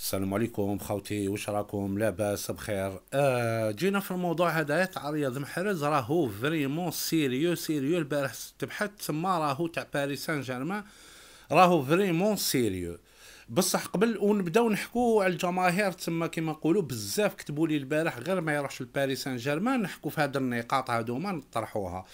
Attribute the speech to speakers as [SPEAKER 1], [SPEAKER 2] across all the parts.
[SPEAKER 1] السلام عليكم خوتي واش راكم لاباس بخير آه جينا في الموضوع هذا تاع رياض محرز راهو فريمون سيريو سيريو البارح تبحث تما راهو تاع باريس سان جيرمان راهو فريمون سيريو بصح قبل ونبداو نحكو على الجماهير تما كيما نقولوا بزاف كتبوا لي البارح غير ما يروحش لباريس سان جيرمان نحكو في هاد النقاط هادوما نطرحوها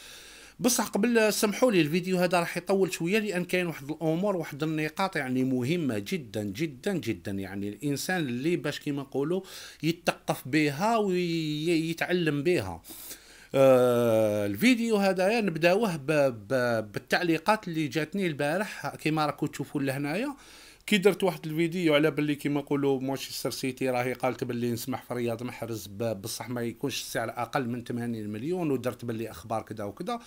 [SPEAKER 1] بصح قبل سمحوا لي الفيديو هذا راح يطول شويه لان كاين واحد الامور واحد النقاط يعني مهمه جدا جدا جدا يعني الانسان اللي باش كيما نقولوا يتقف بها ويتعلم بها آه، الفيديو هذايا نبداوه بالتعليقات اللي جاتني البارح كيما راكم تشوفوا لهنايا كي درت واحد الفيديو على باللي كيما نقولوا مانشستر سيتي راهي قالت باللي نسمح في رياض محرز بصح ما يكونش السعر اقل من 80 مليون ودرت باللي اخبار كذا وكذا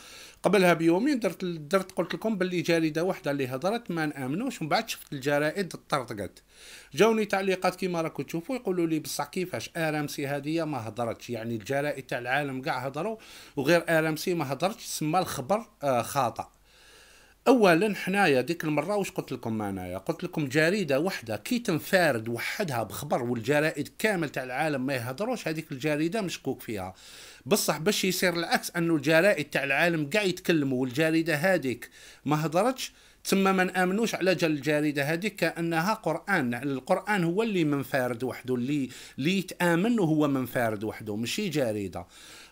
[SPEAKER 1] قبلها بيومين درت درت قلت لكم باللي جريده واحده اللي هضرت ما نامنوش ومن بعد شفت الجرائد طرطقت جاوني تعليقات كيما راكم تشوفوا يقولوا لي بصح كيفاش ار ام سي هذه ما هضرتش يعني الجرائد تاع العالم كاع هضروا وغير ار ام سي ما هضرتش سما الخبر آه، خاطئ اولا حنايا ديك المره واش قلت لكم انايا قلت لكم جريده وحده كي تنفرد وحدها بخبر والجرائد كامل تاع العالم ما يهضروش هذيك الجريده مشكوك فيها بصح باش يصير العكس انه الجرائد تاع العالم قاع يتكلموا والجريده هذيك ما هضرتش ثم ما نامنوش على جال الجريده هذيك كانها قران القران هو اللي منفرد وحده اللي اللي يتامن وهو منفرد وحده ماشي جريده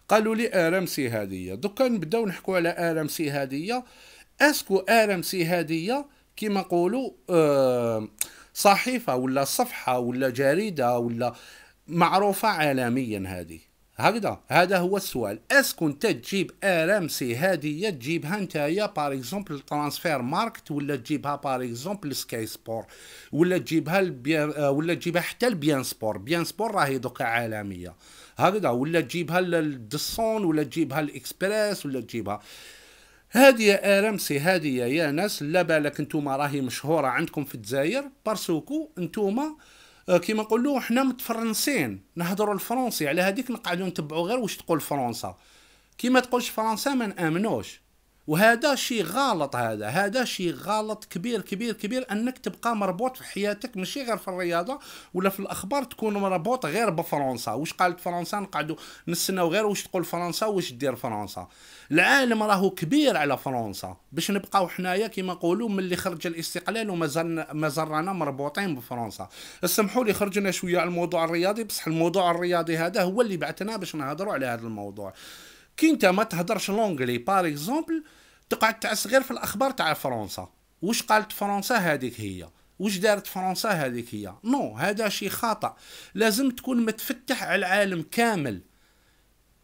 [SPEAKER 1] قالوا لي ارمسي هذه دوكا نبداو نحكوا على ارمسي هذه اسكو ار ام سي هذه كيما نقولوا آه، صحيفه ولا صفحه ولا جريده ولا معروفه عالميا هذه هكذا هذا هو السؤال اسكو انت تجيب ار ام سي هاديه تجيبها انت بار اكزومبل ترانسفير ماركت ولا تجيبها بار اكزومبل سكاي سبور ولا تجيبها آه، ولا تجيبها حتى البيان سبور بيان سبور راهي دوكا عالميه هكذا ولا تجيبها للدسون ولا تجيبها الاكسبريس ولا تجيبها هذه يا ارمسي هذه يا ناس لا بالك نتوما راهي مشهوره عندكم في الجزائر بارسوكو نتوما آه، كيما نقولوا حنا متفرنسين نهضروا الفرنسي على هذيك نقعدوا نتبعوا غير واش تقول فرنسا كيما تقولش فرنسا ما نامنوش وهذا شيء غلط هذا هذا شيء غلط كبير كبير كبير انك تبقى مربوط في حياتك ماشي غير في الرياضه ولا في الاخبار تكون مربوط غير بفرنسا واش قالت فرنسا نقعدوا نستناو غير واش تقول فرنسا واش دير فرنسا العالم راهو كبير على فرنسا باش نبقاو حنايا كيما نقولوا ملي خرج الاستقلال وما زرنا مربوطين بفرنسا اسمحوا لي خرجنا شويه على الموضوع الرياضي بصح الموضوع الرياضي هذا هو اللي بعثنا باش نهضروا على هذا الموضوع كي انت ما تهدرش لونجلي بار اكزومبل تقعد تعس غير في الاخبار تاع فرنسا واش قالت فرنسا هذيك هي واش دارت فرنسا هذيك هي نو هذا شي خطا لازم تكون متفتح على العالم كامل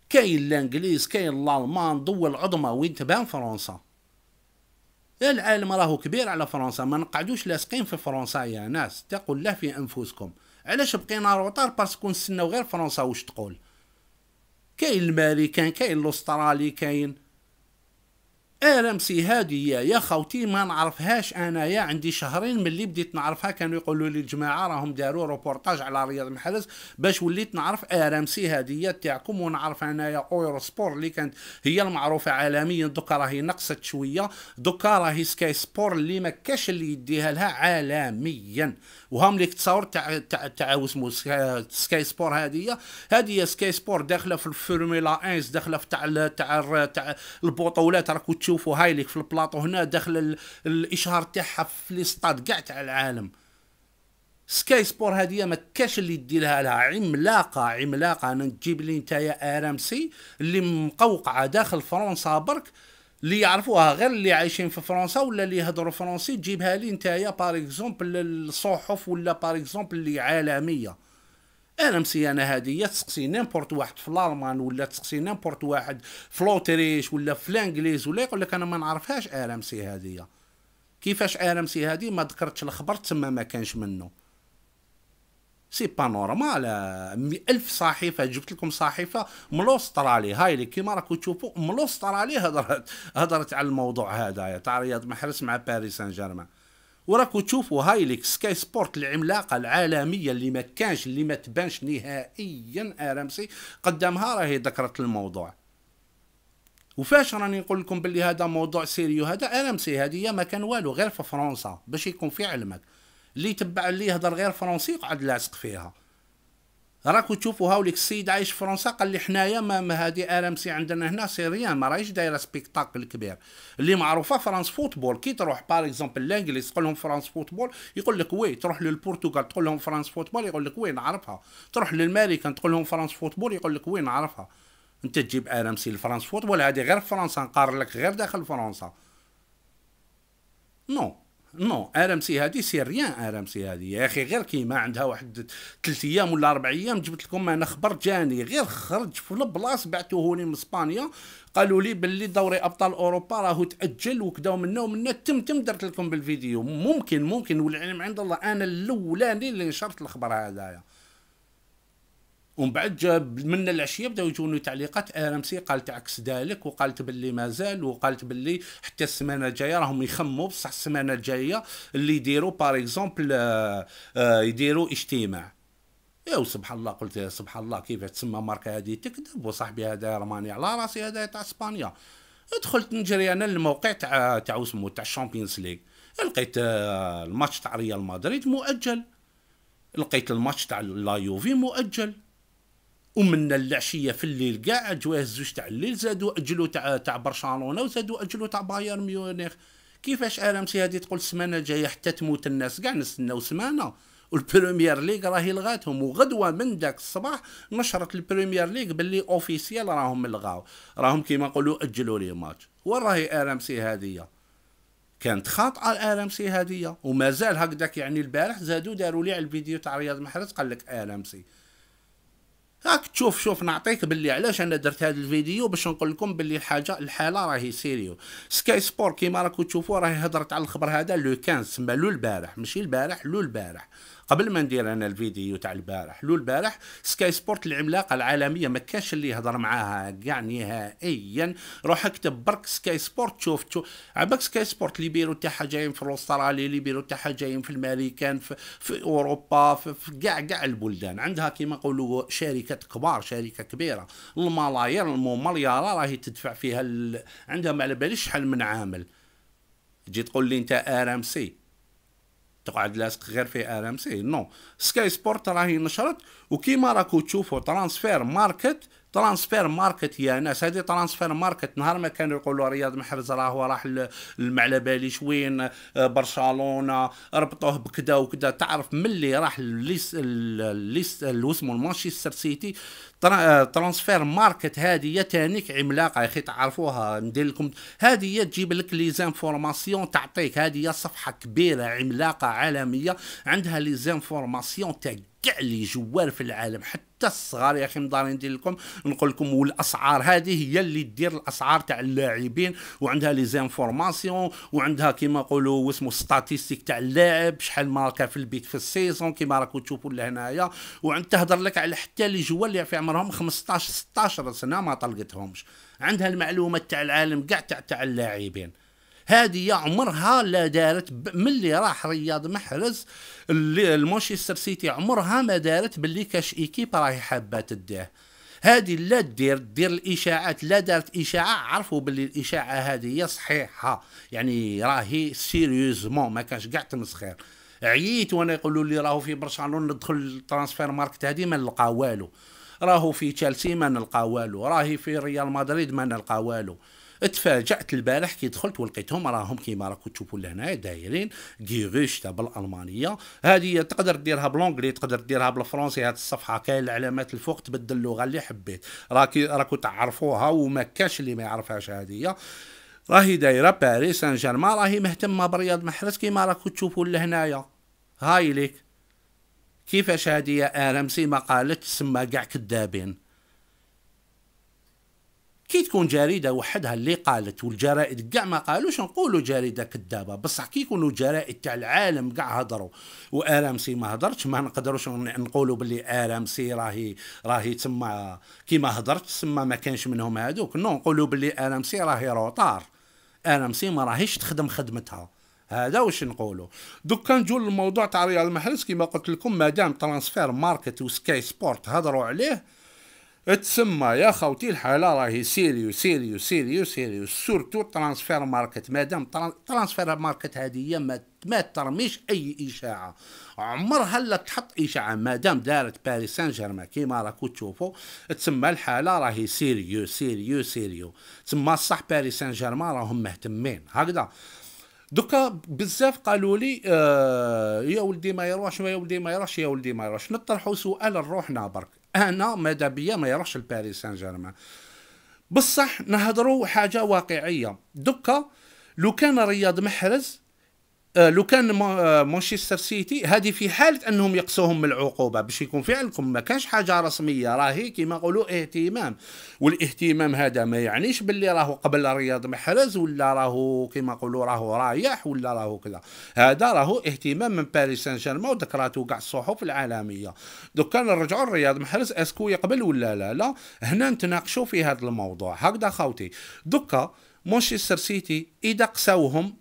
[SPEAKER 1] كاين الانجليز كاين الالمان دول عظمى وين تبان فرنسا العالم راهو كبير على فرنسا ما نقعدوش لاصقين في فرنسا يا ناس تقول لا في انفسكم علاش بقينا روطار باسكو نستناو غير فرنسا واش تقول كاين الماري كاين كاين الاسترالي كاين سي هادي يا خوتي ما نعرفهاش انايا عندي شهرين من اللي بديت نعرفها كانوا يقولوا لي الجماعه راهم داروا روبورتاج على رياض محرز باش وليت نعرف ارمسي يا تاعكم ونعرف انايا اورو سبور اللي كانت هي المعروفه عالميا دوكا راهي نقصت شويه دوكا راهي سكاي سبور اللي ما كاش اللي يديها لها عالميا وهم ليك تصور تاع تاع تاع اسمه سكاي سبور هادي هادي سكاي سبور داخله في الفورمولا 1 داخله في تاع تاع تاع البطولات راكو تشوفوا هايليك في البلاطو هنا داخل الاشهار تاعها في لي ستاد كاع تاع العالم سكاي سبور هادية ما كاش اللي ديرها لها عملاقه عملاقه انا تجيب لي ام ارامسي اللي مقوقعه داخل فرنسا برك اللي يعرفوها غير اللي عايشين في فرنسا ولا اللي يهضروا فرنسي تجيبها لي نتايا يا باريكزومبل الصحف ولا باريكزومبل اللي عالميه انا مسيانه هذه تسقسي نيمبورت واحد في الالمان ولا تسقسي نيمبورت واحد في لوتريش ولا في الانجليز ولا يقول لك انا ما نعرفهاش سي هذه كيفاش ارمسي هذه ما ذكرتش الخبر تما ما كانش منه سي با نورمال ألف صحيفة جبت لكم صحيفة من أسترالي هاي اللي كيما راكو تشوفوا من أسترالي هضرت هضرت على الموضوع هذايا تاع رياض محرز مع باريس سان جيرمان وراكو تشوفوا هايليك سكاي سبورت العملاقه العالميه اللي ما كانش اللي ما تبانش نهائيا ارامسي قدامها راهي ذكرت الموضوع وفاش راني نقول لكم باللي هذا موضوع سيريو هذا ارامسي هذه ما كان والو غير في فرنسا باش يكون في علمك اللي تبع اللي يهضر غير فرنسي يقعد لاصق فيها راكو تشوفوا هاوليك السيد عايش في فرنسا قال لي حنايا ما, هادي ار ام سي عندنا هنا ريان ما راهيش دايره سبيكتاكل كبير اللي معروفه فرانس فوتبول كي تروح باغ اكزومبل لانجليز تقول لهم فرانس فوتبول يقول لك وي تروح للبرتغال تقول لهم فرانس فوتبول يقول لك وي نعرفها تروح للمريكان تقول لهم فرانس فوتبول يقول لك وي نعرفها انت تجيب ار ام سي لفرانس فوتبول هذه غير فرنسا نقارن لك غير داخل فرنسا نو no. نو ار ام سي هادي سي ريان ار ام سي هادي يا اخي غير كيما عندها واحد ثلاث ايام ولا اربع ايام جبت لكم انا خبر جاني غير خرج في البلاص بعثوه لي من اسبانيا قالوا لي باللي دوري ابطال اوروبا راهو تاجل وكذا ومنا ومنا تم تم درت لكم بالفيديو ممكن ممكن والعلم عند الله انا الاولاني اللي نشرت الخبر هذايا ومن بعد جاب من العشيه بداو يجوني تعليقات ارمسي آه، قالت عكس ذلك وقالت باللي مازال وقالت باللي حتى السمانه الجايه راهم يخموا بصح السمانه الجايه اللي يديروا باغ اكزومبل آه، آه، يديروا اجتماع يا سبحان الله قلت يا سبحان الله كيف تسمى ماركه هذه تكذب وصاحبي هذا رماني على راسي هذا تاع اسبانيا دخلت نجري انا للموقع تاع تاع وسمو تاع الشامبيونز ليغ لقيت الماتش تاع ريال مدريد مؤجل لقيت الماتش تاع لا يوفي مؤجل ومن العشيه في الليل كاع جواه زوج تاع الليل زادوا اجلوا تاع تاع برشلونه وزادوا اجلوا تاع بايرن ميونخ كيفاش ارامسي هادي تقول السمانه الجايه حتى تموت الناس كاع نستناو سمانه والبريمير ليغ راهي لغاتهم وغدوه من داك الصباح نشرت البريمير ليغ باللي اوفيسيال راهم لغاو راهم كيما نقولوا اجلوا لي ماتش وين راهي ار ام سي كانت خاطئه الارامسي ام سي ومازال هكذاك يعني البارح زادوا داروا لي على الفيديو تاع رياض محرز قال لك ار ام سي هاك تشوف شوف نعطيك باللي علاش انا درت هذا الفيديو باش نقول لكم باللي الحاجه الحاله راهي سيريو سكاي سبور كيما راكو تشوفوا راهي هضرت على الخبر هذا لو 15 تسمى لو البارح ماشي البارح لو البارح قبل ما ندير انا الفيديو تاع البارح لو البارح سكاي سبورت العملاقه العالميه ما كاش اللي يهضر معاها كاع نهائيا روح اكتب برك سكاي سبورت تشوف على بالك سكاي سبورت اللي بيرو تاعها جايين في الاسترالي اللي بيرو تاعها جايين في الماريكان في, في اوروبا في كاع كاع البلدان عندها كيما نقولوا شركات كبار شركه كبيره الملايير المليارات راهي تدفع فيها ال... عندها ما على باليش شحال من عامل تجي تقول لي انت ار ام سي تقعد لاصق غير في ار ام سي نو سكاي سبورت راهي نشرت وكيما راكو تشوفوا ترانسفير ماركت ترانسفير ماركت يا ناس هذه ترانسفير ماركت نهار ما كانوا يقولوا رياض محرز راهو راح ما على باليش وين آه، برشلونه ربطوه بكذا وكذا تعرف ملي راح الليس ليس اللي اسمه مانشستر سيتي آه، ترانسفير ماركت هذه يا تانيك عملاقه يا اخي تعرفوها ندير لكم هذه هي تجيب لك لي زانفورماسيون تعطيك هذه هي صفحه كبيره عملاقه عالميه عندها لي زانفورماسيون تاع كاع لي جوار في العالم حتى حتى الصغار يا اخي مضاري ندير لكم نقول لكم والاسعار هذه هي اللي دير الاسعار تاع اللاعبين وعندها لي زانفورماسيون وعندها كيما نقولوا واسمو ستاتيستيك تاع اللاعب شحال ماركا في البيت في السيزون كيما راكم تشوفوا لهنايا وعند تهضر لك على حتى لي جوا اللي في عمرهم 15 16 سنه ما طلقتهمش عندها المعلومات تاع العالم كاع تاع تاع اللاعبين هذه عمرها لا دارت ملي راح رياض محرز المانشستر سيتي عمرها ما دارت باللي كاش ايكيب راهي حابه تديه هذه لا دير دير الاشاعات لا دارت اشاعه عرفوا باللي الاشاعه هذه هي صحيحه يعني راهي سيريوزمون ما كانش قاع تمسخير عييت وانا يقولوا لي راهو في برشلونه ندخل الترانسفير ماركت هذه ما نلقى والو راهو في تشيلسي ما نلقى والو راهي في ريال مدريد ما نلقى والو تفاجات البارح كي دخلت ولقيتهم راهم كيما راكم تشوفوا لهنا دايرين غيغوش تاع بالالمانيه هذه تقدر ديرها بلونجلي تقدر ديرها بالفرنسي هذه الصفحه كاين العلامات الفوق تبدل اللغه اللي حبيت راكي راكو تعرفوها وما كاش اللي ما يعرفهاش هذه راهي دايره باريس سان جيرمان راهي مهتمه برياض محرز كيما راكو تشوفوا لهنايا هاي ليك كيفاش هادي يا ارمسي ما قالت سما كاع كذابين كي تكون جريده وحدها اللي قالت والجرائد كاع ما قالوش نقولوا جريده كذابه بصح كي يكونوا جرائد تاع العالم كاع هضروا وارامسي ما هضرتش ما نقدروش نقولوا باللي ارامسي راهي راهي تما كيما هضرت تما ما كانش منهم هذوك نو نقولوا باللي ارامسي راهي روطار ارامسي ما راهيش تخدم خدمتها هذا واش نقولوا دوكا نجو للموضوع تاع ريال محرز كيما قلت لكم مادام ترانسفير ماركت وسكاي سبورت هضروا عليه تسمى يا خوتي الحاله راهي سيريو سيريو سيريو سيريو سورتو ترانسفير ماركت مادام ترانسفير ماركت هذه ما ما ترميش اي اشاعه عمرها لا تحط اشاعه مادام دارت باريس سان جيرمان كيما راكو تشوفوا تسمى الحاله راهي سيريو سيريو سيريو تسمى صح باريس سان جيرمان راهم مهتمين هكذا دوكا بزاف قالوا لي آه يا ولدي ما يروحش يا ولدي ما يروحش يا ولدي ما يروحش نطرحوا سؤال لروحنا برك انا ماذا بيا ما يروحش لباريس سان جيرمان بصح نهضروا حاجه واقعيه دكا لو كان رياض محرز آه، لو كان آه، مانشستر سيتي هذه في حاله انهم يقصوهم من العقوبه باش يكون فعلكم ما كانش حاجه رسميه راهي كيما نقولوا اهتمام والاهتمام هذا ما يعنيش باللي راهو قبل رياض محرز ولا راهو كيما نقولوا راهو رايح ولا راهو كذا هذا راهو اهتمام من باريس سان جيرمان وذكراتو كاع الصحف العالميه دوك كان نرجعوا لرياض محرز اسكو يقبل ولا لا لا هنا نتناقشوا في هذا الموضوع هكذا خاوتي دوكا مانشستر سيتي اذا قساوهم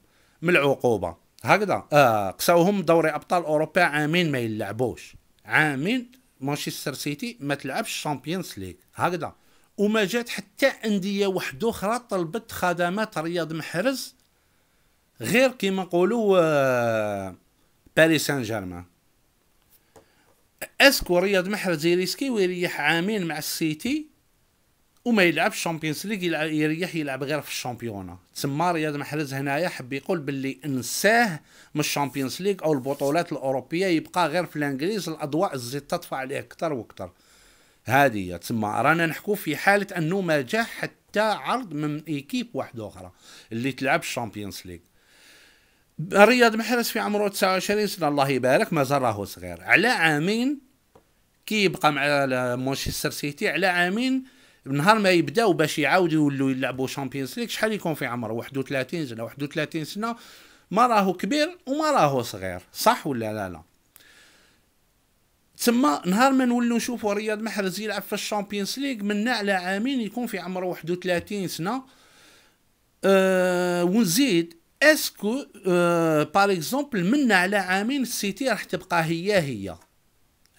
[SPEAKER 1] من العقوبه هكذا آه قساوهم دوري ابطال اوروبا عامين ما يلعبوش عامين مانشستر سيتي ما تلعبش الشامبيونز ليغ هكذا وما جات حتى انديه واحده اخرى طلبت خدمات رياض محرز غير كيما نقولوا آه باريس سان جيرمان اسكو رياض محرز يريسكي ويريح عامين مع السيتي وما يلعب الشامبيونز ليغ يريح يلعب غير في الشامبيونه تسمى رياض محرز هنايا حب يقول باللي انساه من الشامبيونز ليغ او البطولات الاوروبيه يبقى غير في الانجليز الاضواء الزيت تطفى عليه اكثر واكثر هذه تسمى رانا نحكو في حاله انه ما جا حتى عرض من ايكيب واحد اخرى اللي تلعب الشامبيونز ليغ رياض محرز في عمره 29 سنه الله يبارك مازال راهو صغير على عامين كي يبقى مع مانشستر سيتي على عامين نهار ما يبداو باش يعاودوا يولوا يلعبوا شامبيونز ليغ شحال يكون في عمره 31 سنه 31 سنه ما راهو كبير وما راهو صغير صح ولا لا لا تما نهار ما نولوا نشوفوا رياض محرز يلعب في الشامبيونز ليغ من على عامين يكون في عمره 31 سنه أه ونزيد اسكو أه باغ اكزومبل من على عامين السيتي راح تبقى هي هي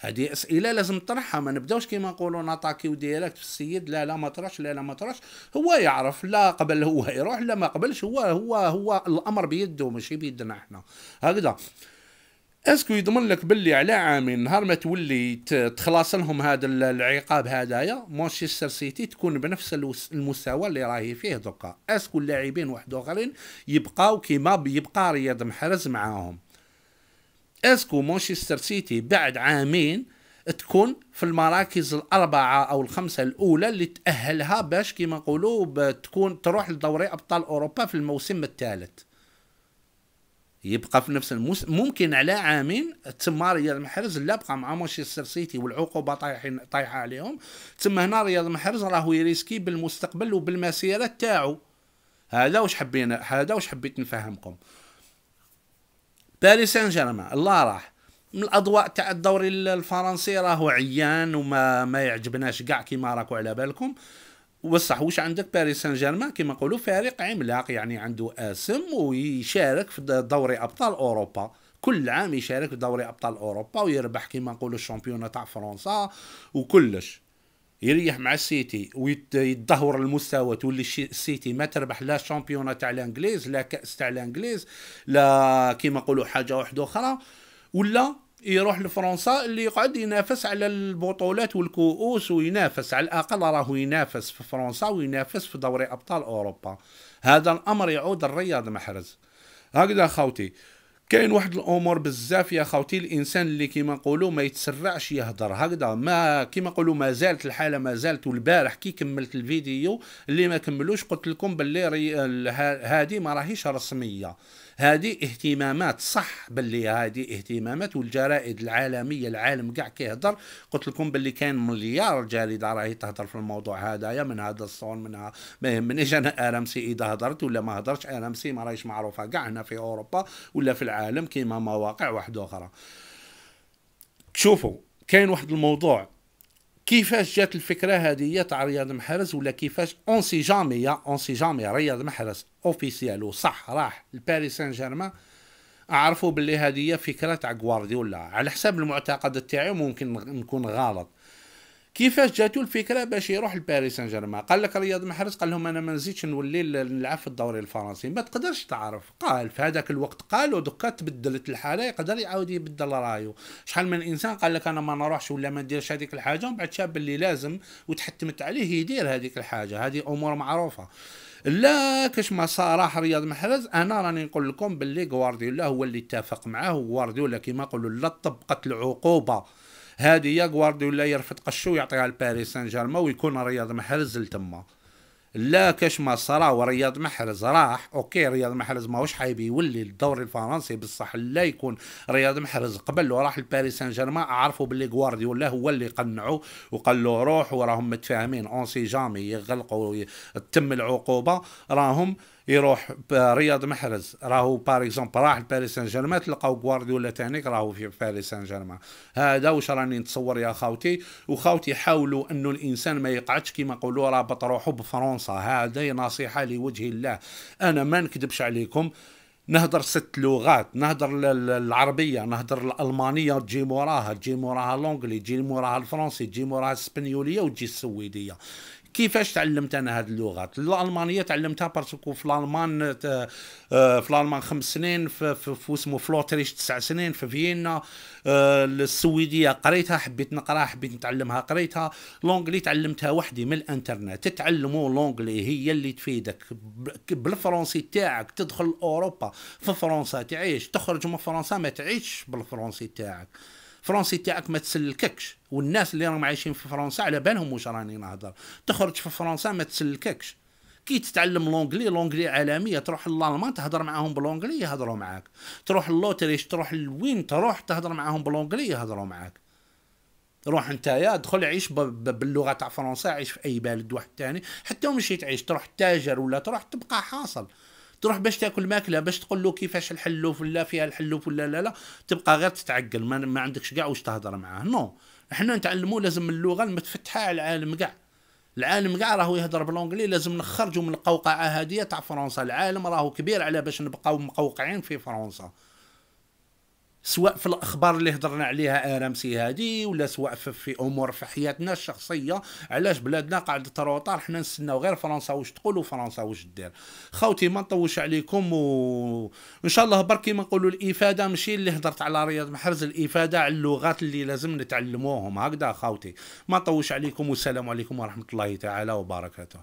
[SPEAKER 1] هذه اسئله لازم تطرحها ما نبداوش كيما نقولوا ناتاكيو ديريكت في السيد لا لا ما طرش لا لا ما طرش هو يعرف لا قبل هو يروح لا ما قبلش هو هو هو الامر بيده ماشي بيدنا احنا هكذا اسكو يضمن لك باللي على عامين نهار ما تولي تخلص لهم هذا العقاب هذايا مانشستر سيتي تكون بنفس المستوى اللي راهي فيه دوكا اسكو اللاعبين واحد اخرين يبقاو كيما يبقى رياض محرز معاهم اسكو مانشستر سيتي بعد عامين تكون في المراكز الأربعة أو الخمسة الأولى اللي تأهلها باش كيما نقولوا تكون تروح لدوري أبطال أوروبا في الموسم الثالث يبقى في نفس الموسم ممكن على عامين تسمى رياض محرز لا بقى مع مانشستر سيتي والعقوبه طايحين طايحه عليهم تسمى هنا رياض محرز راهو يريسكي بالمستقبل وبالمسيره تاعو هذا واش حبينا هذا واش حبيت نفهمكم باريس سان جيرمان الله راح من الاضواء تاع الدوري الفرنسي راهو عيان وما ما يعجبناش كاع كيما راكو على بالكم وصح واش عندك باريس سان جيرمان كيما نقولوا فريق عملاق يعني عنده اسم ويشارك في دوري ابطال اوروبا كل عام يشارك في دوري ابطال اوروبا ويربح كيما نقولوا الشامبيون تاع فرنسا وكلش يريح مع السيتي ويتدهور المستوى تولي السيتي ما تربح لا شامبيونا تاع الانجليز لا كاس تاع الانجليز لا كيما نقولوا حاجه واحده اخرى ولا يروح لفرنسا اللي يقعد ينافس على البطولات والكؤوس وينافس على الاقل راه ينافس في فرنسا وينافس في دوري ابطال اوروبا هذا الامر يعود الرياض محرز هكذا خوتي كاين واحد الامور بزاف يا خوتي الانسان اللي كيما نقولوا ما يتسرعش يهضر هكذا ما كيما نقولوا ما زالت الحاله ما زالت والبارح كي كملت الفيديو اللي ما كملوش قلت لكم باللي هذه ما راهيش رسميه هذه اهتمامات صح باللي هذه اهتمامات والجرائد العالميه العالم كاع كيهضر قلت لكم باللي كاين مليار جريده راهي تهضر في الموضوع هذايا من هذا الصون من ما يهمنيش انا ارامسي اذا هضرت ولا ما هضرتش ارامسي ما راهيش معروفه كاع هنا في اوروبا ولا في العالم كيما مواقع واحده اخرى شوفوا كاين واحد الموضوع كيفاش جات الفكره هذه تاع رياض محرز ولا كيفاش اون سي جامي يا اون سي جامي رياض محرز اوفيسيال وصح راح لباريس سان جيرمان عرفوا باللي هذه فكره تاع غوارديولا على حساب المعتقد تاعي ممكن نكون غلط كيفاش جاتو الفكره باش يروح لباريس سان جيرمان قال لك رياض محرز قال لهم انا ما نزيدش نولي نلعب في الدوري الفرنسي ما تقدرش تعرف قال في هذاك الوقت قال ودكا تبدلت الحاله يقدر يعاود يبدل رايو شحال من انسان قال لك انا ما نروحش ولا ما نديرش هذيك الحاجه ومن بعد شاب اللي لازم وتحتمت عليه يدير هذيك الحاجه هذه امور معروفه لا كاش ما صراح رياض محرز انا راني نقول لكم باللي غوارديولا هو اللي اتفق معاه وغوارديولا كيما نقولوا لا طبقت العقوبه هادي يا غوارديولا يرفد قشو يعطيها لباريس سان جيرمان ويكون رياض محرز لتما لا كاش ما صرا ورياض محرز راح اوكي رياض محرز ماهوش حايب يولي الدوري الفرنسي بصح لا يكون رياض محرز قبل وراح لباريس سان جيرمان عرفوا بلي غوارديولا هو اللي قنعو وقال له روح وراهم متفاهمين اون سي جامي يغلقوا تم العقوبه راهم يروح رياض محرز راهو باغ اكزومبل راح لباريس سان جيرمان تلقاو غوارديولا تانيك راهو في باريس سان جيرمان هذا واش راني نتصور يا خاوتي وخاوتي حاولوا انه الانسان ما يقعدش كيما نقولوا رابط روحه بفرنسا هذه نصيحه لوجه الله انا ما نكذبش عليكم نهضر ست لغات نهضر العربية نهضر الألمانية تجي موراها تجي موراها لونجلي تجي موراها الفرنسي تجي موراها السبنيولية وتجي السويدية كيفاش تعلمت انا هذه اللغات الالمانيه تعلمتها باسكو في الالمان آه، في الالمان خمس سنين في, في اسمه فلوتريش تسع سنين في فيينا آه، السويديه قريتها حبيت نقراها حبيت نتعلمها قريتها لونجلي تعلمتها وحدي من الانترنت تتعلموا لونجلي هي اللي تفيدك بالفرنسي تاعك تدخل اوروبا في فرنسا تعيش تخرج من فرنسا ما تعيش بالفرنسي تاعك فرونسي تاعك ما تسلككش والناس اللي راهم عايشين في فرنسا على بالهم واش راني نهضر تخرج في فرنسا ما تسلككش كي تتعلم لونجلي لونجلي عالميه تروح لالمان تهضر معاهم بلونجلي يهضروا معاك تروح للوتريش تروح لوين تروح تهضر معاهم بلونجلي يهضروا معاك روح نتايا دخل عيش باللغه تاع فرنسا عيش في اي بلد واحد تاني حتى مشيت عيش تروح تاجر ولا تروح تبقى حاصل تروح باش تاكل ماكله باش تقول له كيفاش الحلوف ولا فيها الحلوف ولا لا لا تبقى غير تتعقل ما, ما عندكش كاع واش تهضر معاه نو احنا نتعلموا لازم اللغه المتفتحه على العالم كاع العالم كاع راهو يهضر بالانجلي لازم نخرجوا من القوقعه هذه تاع فرنسا العالم راهو كبير على باش نبقاو مقوقعين في فرنسا سواء في الاخبار اللي هضرنا عليها ارامسي هذه ولا سواء في, امور في حياتنا الشخصيه علاش بلادنا قاعده تروطر حنا نستناو غير فرنسا واش تقول وفرنسا واش دير خوتي ما نطوش عليكم وان شاء الله برك كيما نقولوا الافاده ماشي اللي هضرت على رياض محرز الافاده على اللغات اللي لازم نتعلموهم هكذا خوتي ما نطوش عليكم والسلام عليكم ورحمه الله تعالى وبركاته